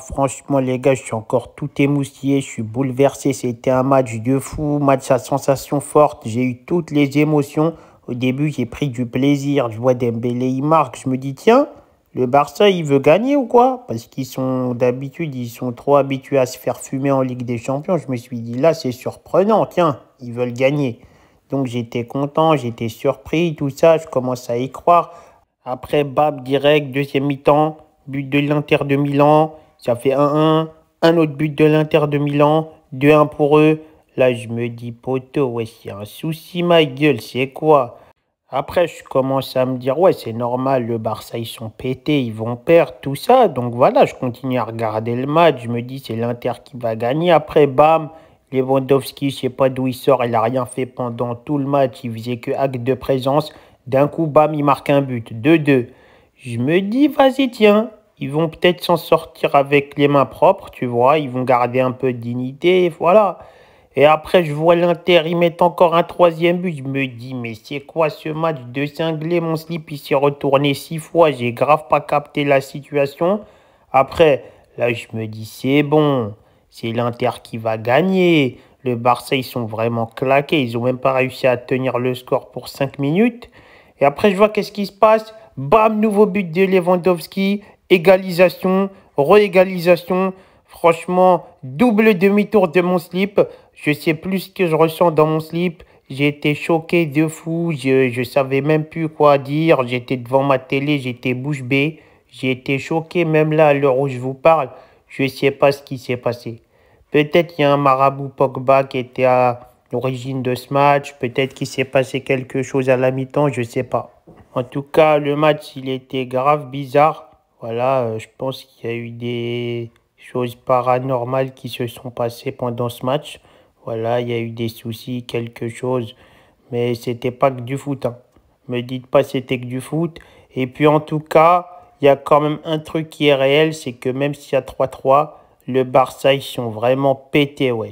franchement, les gars, je suis encore tout émoustillé, je suis bouleversé. C'était un match de fou, match à sensation forte. J'ai eu toutes les émotions. Au début, j'ai pris du plaisir. Je vois Dembélé, il marque. Je me dis, tiens, le Barça, il veut gagner ou quoi Parce qu'ils sont d'habitude, ils sont trop habitués à se faire fumer en Ligue des Champions. Je me suis dit, là, c'est surprenant. Tiens, ils veulent gagner. Donc, j'étais content, j'étais surpris, tout ça. Je commence à y croire. Après, Bab direct, deuxième mi-temps but de l'Inter de Milan, ça fait 1-1. Un autre but de l'Inter de Milan, 2-1 pour eux. Là, je me dis, poteau, ouais, c'est un souci, ma gueule, c'est quoi Après, je commence à me dire, ouais, c'est normal, le Barça, ils sont pétés, ils vont perdre, tout ça. Donc voilà, je continue à regarder le match. Je me dis, c'est l'Inter qui va gagner. Après, bam, Lewandowski, je sais pas d'où il sort, il n'a rien fait pendant tout le match. Il faisait que acte de présence. D'un coup, bam, il marque un but. 2-2. Je me dis, vas-y, tiens, ils vont peut-être s'en sortir avec les mains propres, tu vois, ils vont garder un peu de dignité, voilà. Et après, je vois l'Inter, ils mettent encore un troisième but. Je me dis, mais c'est quoi ce match de cinglé Mon slip, il s'est retourné six fois. J'ai grave pas capté la situation. Après, là, je me dis, c'est bon. C'est l'Inter qui va gagner. Le Barça, ils sont vraiment claqués. Ils ont même pas réussi à tenir le score pour cinq minutes. Et après, je vois qu'est-ce qui se passe. Bam, nouveau but de Lewandowski. Égalisation, réégalisation. Franchement, double demi-tour de mon slip. Je sais plus ce que je ressens dans mon slip. J'ai été choqué de fou. Je ne savais même plus quoi dire. J'étais devant ma télé, j'étais bouche bée. J'ai été choqué même là à l'heure où je vous parle. Je ne sais pas ce qui s'est passé. Peut-être qu'il y a un marabout Pogba qui était à l'origine de ce match. Peut-être qu'il s'est passé quelque chose à la mi-temps, je ne sais pas. En tout cas, le match, il était grave bizarre. Voilà, euh, je pense qu'il y a eu des choses paranormales qui se sont passées pendant ce match. Voilà, il y a eu des soucis, quelque chose. Mais c'était pas que du foot. Hein. Me dites pas c'était que du foot. Et puis en tout cas, il y a quand même un truc qui est réel, c'est que même s'il y a 3-3, le Barça, ils sont vraiment pétés, ouais.